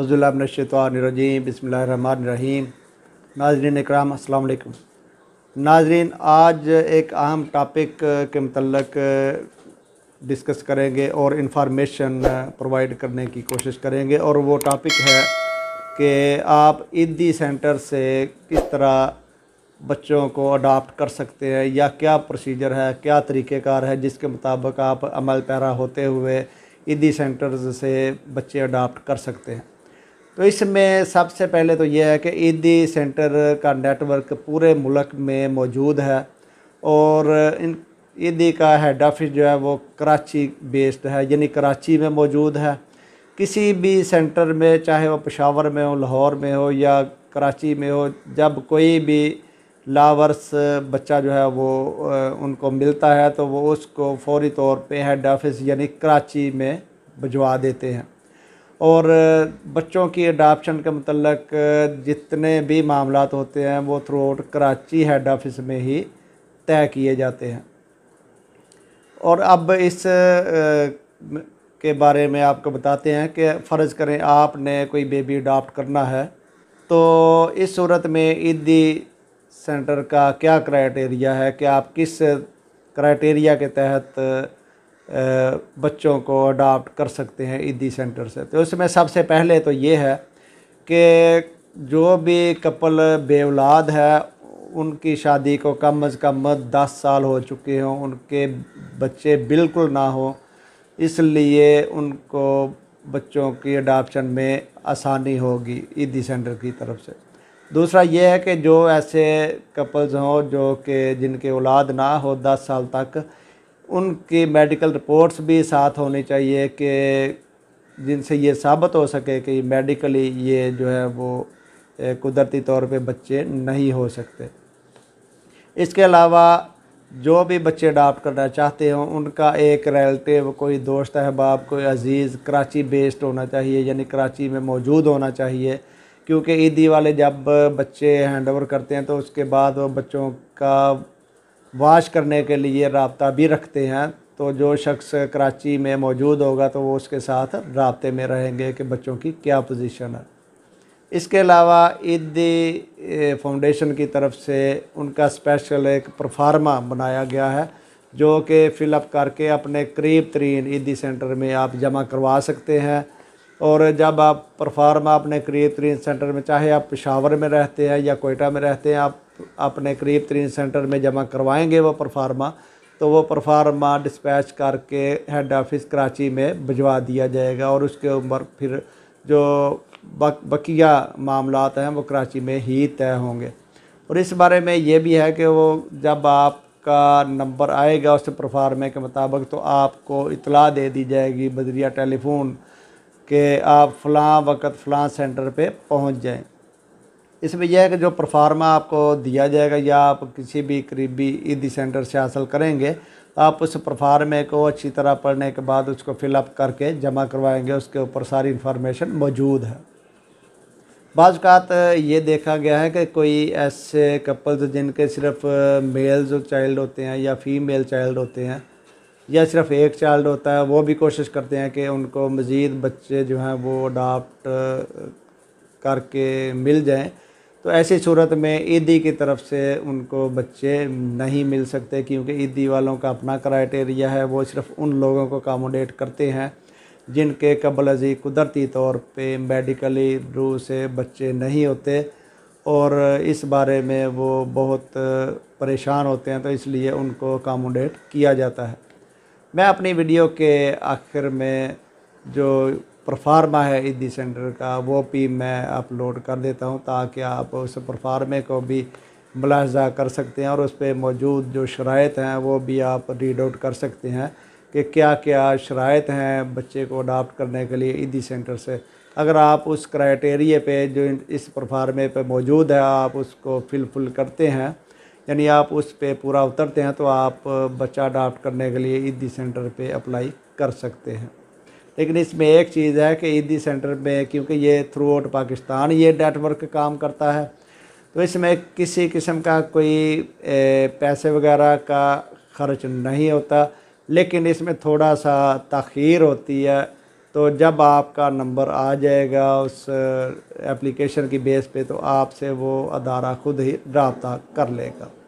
उज़ुल्लाशतवानरजीम बसमीम नाजरीन इकराम असलम नाजरीन आज एक अहम टॉपिक के मतलब डिस्कस करेंगे और इन्फॉर्मेशन प्रोवाइड करने की कोशिश करेंगे और वो टॉपिक है कि आप ईदी सेंटर से किस तरह बच्चों को अडाप्ट कर सकते हैं या क्या प्रोसीजर है क्या तरीक़ेकार है जिसके मुताबिक आप अमल पैरा होते हुए ईदी सेंटर्स से बच्चे अडाप्ट कर सकते हैं तो इसमें सबसे पहले तो यह है कि ईदी सेंटर का नेटवर्क पूरे मुल्क में मौजूद है और इन ईदी का हेड ऑफिस जो है वो कराची बेस्ड है यानी कराची में मौजूद है किसी भी सेंटर में चाहे वो पशावर में हो लाहौर में हो या कराची में हो जब कोई भी लावर्स बच्चा जो है वो उनको मिलता है तो वो उसको फौरी तौर पे हेड ऑफ़िस यानी कराची में भिजवा देते हैं और बच्चों की अडापशन के मतलब जितने भी मामला होते हैं वो throughout Karachi head office में ही तय किए जाते हैं और अब इस के बारे में आपको बताते हैं कि फ़र्ज़ करें आपने कोई बेबी अडाप्ट करना है तो इस सूरत में ईदी सेंटर का क्या क्राइटेरिया है कि आप किस क्राइटेरिया के तहत बच्चों को अडाप्ट कर सकते हैं ईदी सेंटर से तो उसमें सबसे पहले तो ये है कि जो भी कपल बेवलाद है उनकी शादी को कम अज़ कम दस साल हो चुके हों उनके बच्चे बिल्कुल ना हो इसलिए उनको बच्चों की अडाप्शन में आसानी होगी ईदी सेंटर की तरफ से दूसरा ये है कि जो ऐसे कपल्स हों जो कि जिनके औलाद ना हो दस साल तक उनकी मेडिकल रिपोर्ट्स भी साथ होनी चाहिए कि जिनसे ये साबित हो सके कि मेडिकली ये जो है वो कुदरती तौर पे बच्चे नहीं हो सकते इसके अलावा जो भी बच्चे अडाप्ट करना चाहते हों उनका एक रिलेटिव कोई दोस्त अहबाब कोई अजीज़ कराची बेस्ड होना चाहिए यानी कराची में मौजूद होना चाहिए क्योंकि ईदी वाले जब बच्चे हैंड ओवर करते हैं तो उसके बाद वो बच्चों का वाश करने के लिए रबता भी रखते हैं तो जो शख्स कराची में मौजूद होगा तो वो उसके साथ रबते में रहेंगे कि बच्चों की क्या पोजीशन है इसके अलावा ईदी फाउंडेशन की तरफ से उनका स्पेशल एक परफार्मा बनाया गया है जो कि फिलअप करके अपने करीब तरीन ईदी सेंटर में आप जमा करवा सकते हैं और जब आप परफार्म आपने करीब तरीन सेंटर में चाहे आप पिशावर में रहते हैं या कोयटा में रहते हैं आप अपने करीब तरीन सेंटर में जमा करवाएंगे वो परफार्मा तो वो परफार्मा डिस्पैच करके हेड ऑफिस कराची में भिजवा दिया जाएगा और उसके ऊपर फिर जो बक, बकिया मामला हैं वो कराची में ही तय होंगे और इस बारे में ये भी है कि वो जब आपका नंबर आएगा उस परफार्मे के मुताबिक तो आपको इतला दे दी जाएगी बदरिया टेलीफोन कि आप फ़लाँ वक्त फलां सेंटर पे पहुंच जाएं इसमें यह है कि जो परफार्मा आपको दिया जाएगा या आप किसी भी करीबी ईदी सेंटर से हासिल करेंगे तो आप उस परफार्मे को अच्छी तरह पढ़ने के बाद उसको फिलअप करके जमा करवाएंगे उसके ऊपर सारी इन्फॉर्मेशन मौजूद है बाज़ात ये देखा गया है कि कोई ऐसे कपल्स जिनके सिर्फ मेल्स चाइल्ड होते हैं या फीमेल चाइल्ड होते हैं या सिर्फ एक चाइल्ड होता है वो भी कोशिश करते हैं कि उनको मज़ीद बच्चे जो हैं वो अडाप्ट करके मिल जाएं तो ऐसी सूरत में ईदी की तरफ से उनको बच्चे नहीं मिल सकते क्योंकि ईदी वालों का अपना क्राइटेरिया है वो सिर्फ उन लोगों को अकामोडेट करते हैं जिनके कबल अजी कुदरती तौर पे मेडिकली रू से बच्चे नहीं होते और इस बारे में वो बहुत परेशान होते हैं तो इसलिए उनको अकामोडेट किया जाता है मैं अपनी वीडियो के आखिर में जो परफार्मा है ईदी सेंटर का वो भी मैं अपलोड कर देता हूँ ताकि आप उस परफार्मे को भी मुलाजा कर सकते हैं और उस पर मौजूद जो शरात हैं वो भी आप रीड आउट कर सकते हैं कि क्या क्या शरात हैं बच्चे को अडाप्ट करने के लिए ईदी सेंटर से अगर आप उस क्राइटेरिए पे जो इस परफार्मे पे मौजूद है आप उसको फिलफुल करते हैं यानी आप उस पर पूरा उतरते हैं तो आप बच्चा अडाप्ट करने के लिए ईदी सेंटर पे अप्लाई कर सकते हैं लेकिन इसमें एक चीज़ है कि ईदी सेंटर में क्योंकि ये थ्रू आउट पाकिस्तान ये नेटवर्क काम करता है तो इसमें किसी किस्म का कोई पैसे वगैरह का खर्च नहीं होता लेकिन इसमें थोड़ा सा तखीर होती है तो जब आपका नंबर आ जाएगा उस एप्लीकेशन की बेस पे तो आपसे वो अदारा ख़ुद ही रबता कर लेगा